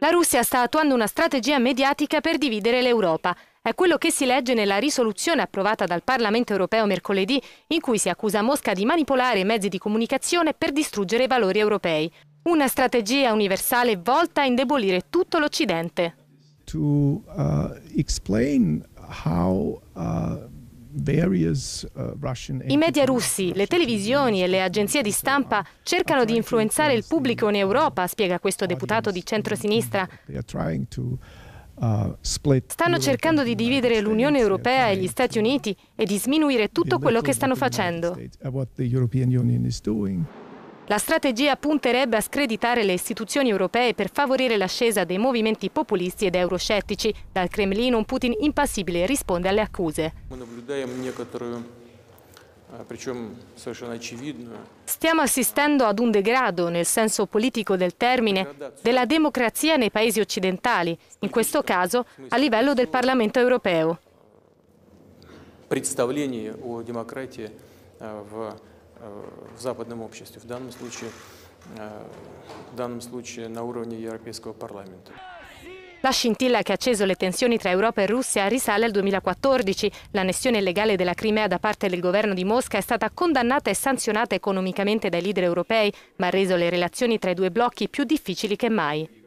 La Russia sta attuando una strategia mediatica per dividere l'Europa. È quello che si legge nella risoluzione approvata dal Parlamento europeo mercoledì, in cui si accusa Mosca di manipolare i mezzi di comunicazione per distruggere i valori europei. Una strategia universale volta a indebolire tutto l'Occidente. To uh, Uh, I media russi, uh, le televisioni e le agenzie di stampa cercano di influenzare il pubblico in Europa, spiega questo deputato di centrosinistra. Uh, stanno cercando di dividere l'Unione Europea e gli Stati Uniti e di sminuire tutto quello che stanno facendo. La strategia punterebbe a screditare le istituzioni europee per favorire l'ascesa dei movimenti populisti ed euroscettici. Dal Cremlino un Putin impassibile risponde alle accuse. Stiamo assistendo ad un degrado, nel senso politico del termine, della democrazia nei paesi occidentali, in questo caso a livello del Parlamento europeo. Представление о демократии в Э, в западном обществе, в данном случае, э, в данном случае на уровне Европейского парламента. La scintilla che ha acceso le tensioni tra Europa e Russia risale al 2014. L'annessione illegale della Crimea da parte del governo di Mosca è stata condannata e sanzionata economicamente dai leader europei, ma ha reso le relazioni tra i due blocchi più difficili che mai.